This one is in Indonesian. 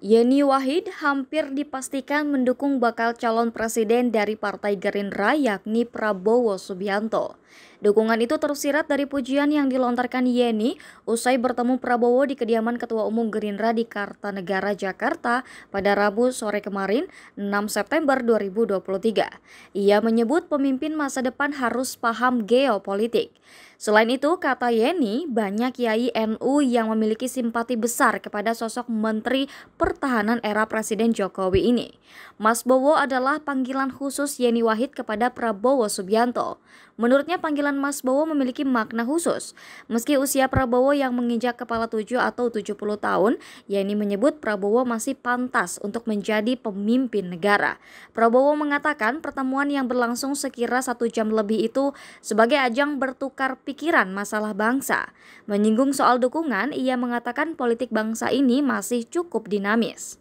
Yeni Wahid hampir dipastikan mendukung bakal calon presiden dari Partai Gerindra yakni Prabowo Subianto. Dukungan itu tersirat dari pujian yang dilontarkan Yeni usai bertemu Prabowo di kediaman Ketua Umum Gerindra di Kartanegara, Jakarta pada Rabu sore kemarin 6 September 2023. Ia menyebut pemimpin masa depan harus paham geopolitik. Selain itu, kata Yeni, banyak kiai NU yang memiliki simpati besar kepada sosok Menteri Pertahanan era Presiden Jokowi ini. Mas Bowo adalah panggilan khusus Yeni Wahid kepada Prabowo Subianto. Menurutnya panggilan Mas Bowo memiliki makna khusus. Meski usia Prabowo yang menginjak kepala tujuh atau 70 tahun, Yeni menyebut Prabowo masih pantas untuk menjadi pemimpin negara. Prabowo mengatakan pertemuan yang berlangsung sekira satu jam lebih itu sebagai ajang bertukar pikiran masalah bangsa. Menyinggung soal dukungan, ia mengatakan politik bangsa ini masih cukup dinamis.